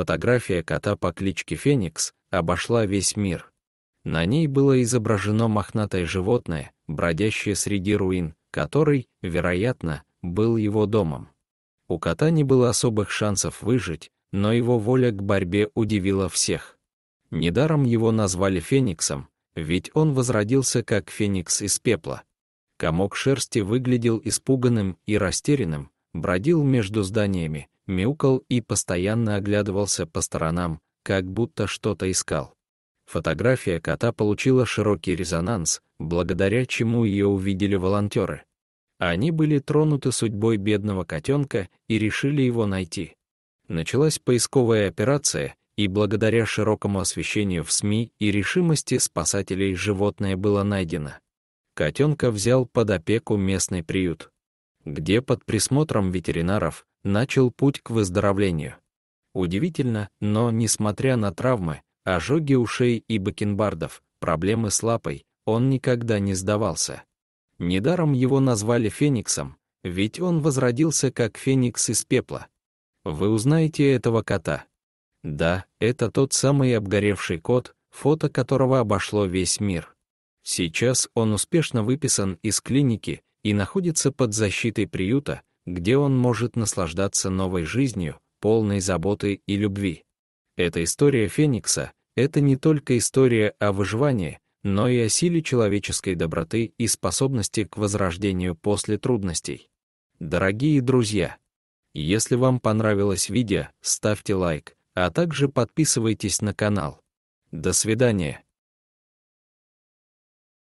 Фотография кота по кличке Феникс обошла весь мир. На ней было изображено мохнатое животное, бродящее среди руин, который, вероятно, был его домом. У кота не было особых шансов выжить, но его воля к борьбе удивила всех. Недаром его назвали Фениксом, ведь он возродился как Феникс из пепла. Комок шерсти выглядел испуганным и растерянным, бродил между зданиями, мяукал и постоянно оглядывался по сторонам, как будто что-то искал. Фотография кота получила широкий резонанс, благодаря чему ее увидели волонтеры. Они были тронуты судьбой бедного котенка и решили его найти. Началась поисковая операция, и благодаря широкому освещению в СМИ и решимости спасателей животное было найдено. Котенка взял под опеку местный приют где под присмотром ветеринаров начал путь к выздоровлению. Удивительно, но несмотря на травмы, ожоги ушей и бакенбардов, проблемы с лапой, он никогда не сдавался. Недаром его назвали Фениксом, ведь он возродился как Феникс из пепла. Вы узнаете этого кота. Да, это тот самый обгоревший кот, фото которого обошло весь мир. Сейчас он успешно выписан из клиники и находится под защитой приюта, где он может наслаждаться новой жизнью, полной заботы и любви. Эта история Феникса — это не только история о выживании, но и о силе человеческой доброты и способности к возрождению после трудностей. Дорогие друзья, если вам понравилось видео, ставьте лайк, а также подписывайтесь на канал. До свидания.